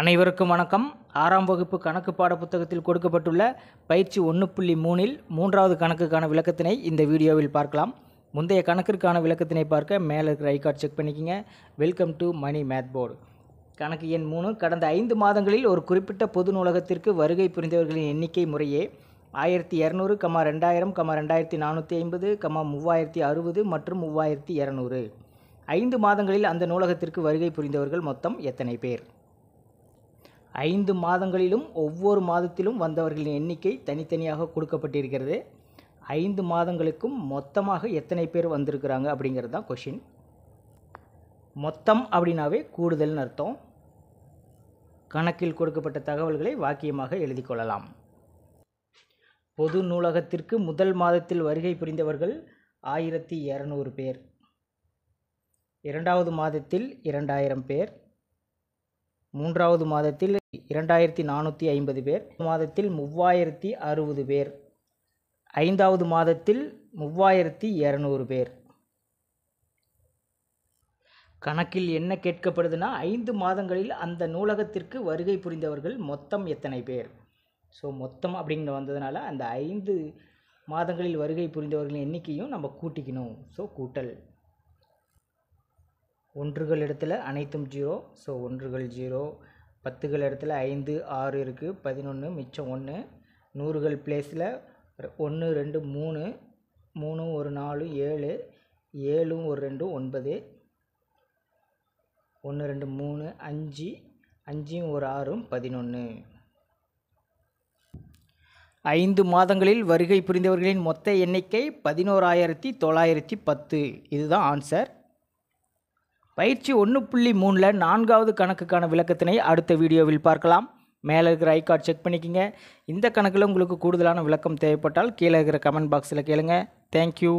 அனைவருக்கும் வணக்கம் ஆறாம் வகுப்பு கணக்கு பாட புத்தகத்தில் கொடுக்கப்பட்டுள்ள பயிற்சி ஒன்று புள்ளி மூணில் மூன்றாவது கணக்குக்கான விளக்கத்தினை இந்த வீடியோவில் பார்க்கலாம் முந்தைய கணக்கிற்கான விளக்கத்தினை பார்க்க மேலே இருக்கிற ஐகார்ட் செக் பண்ணிக்கிங்க welcome to Mani math board கணக்கு எண் மூணு கடந்த ஐந்து மாதங்களில் ஒரு குறிப்பிட்ட பொது நூலகத்திற்கு வருகை புரிந்தவர்களின் எண்ணிக்கை முறையே ஆயிரத்தி இரநூறு கமா ரெண்டாயிரம் கமா ரெண்டாயிரத்தி நானூற்றி ஐம்பது கமா மூவாயிரத்தி அறுபது மற்றும் மூவாயிரத்தி இரநூறு ஐந்து மாதங்களில் அந்த நூலகத்திற்கு வருகை புரிந்தவர்கள் மொத்தம் எத்தனை பேர் ஐந்து மாதங்களிலும் ஒவ்வொரு மாதத்திலும் வந்தவர்களின் எண்ணிக்கை தனித்தனியாக கொடுக்கப்பட்டிருக்கிறது ஐந்து மாதங்களுக்கும் மொத்தமாக எத்தனை பேர் வந்திருக்கிறாங்க அப்படிங்கிறது தான் கொஷின் மொத்தம் அப்படின்னாவே கூடுதல்னு அர்த்தம் கணக்கில் கொடுக்கப்பட்ட தகவல்களை வாக்கியமாக எழுதி கொள்ளலாம் பொது நூலகத்திற்கு முதல் மாதத்தில் வருகை புரிந்தவர்கள் ஆயிரத்தி இரநூறு பேர் இரண்டாவது மாதத்தில் இரண்டாயிரம் பேர் மூன்றாவது மாதத்தில் இரண்டாயிரத்தி நானூற்றி ஐம்பது பேர் மாதத்தில் மூவாயிரத்தி அறுபது பேர் ஐந்தாவது மாதத்தில் மூவாயிரத்தி இரநூறு பேர் கணக்கில் என்ன கேட்கப்படுதுன்னா ஐந்து மாதங்களில் அந்த நூலகத்திற்கு வருகை புரிந்தவர்கள் மொத்தம் எத்தனை பேர் ஸோ மொத்தம் அப்படிங்கிற வந்ததுனால அந்த ஐந்து மாதங்களில் வருகை புரிந்தவர்களின் எண்ணிக்கையும் நம்ம கூட்டிக்கணும் ஸோ கூட்டல் ஒன்றுகள் இடத்துல அனைத்தும் ஜீரோ ஸோ ஒன்றுகள் ஜீரோ பத்துகள் இடத்துல ஐந்து ஆறு இருக்குது பதினொன்று மிச்சம் ஒன்று நூறுகள் பிளேஸில் ஒன்று ரெண்டு மூணு மூணும் ஒரு நாலு ஏழு ஏழும் ஒரு ரெண்டும் ஒன்பது ஒன்று ரெண்டு மூணு அஞ்சு அஞ்சும் ஒரு ஆறும் பதினொன்று ஐந்து மாதங்களில் வருகை புரிந்தவர்களின் மொத்த எண்ணிக்கை பதினோராயிரத்தி தொள்ளாயிரத்தி பத்து இதுதான் ஆன்சர் பயிற்சி ஒன்று புள்ளி மூணில் நான்காவது கணக்குக்கான விளக்கத்தினை அடுத்த வீடியோவில் பார்க்கலாம் மேலே இருக்கிற ஐ கார்டு செக் பண்ணிக்கோங்க இந்த கணக்கில் உங்களுக்கு கூடுதலான விளக்கம் தேவைப்பட்டால் கீழே இருக்கிற கமெண்ட் பாக்ஸில் கேளுங்கள் தேங்க்யூ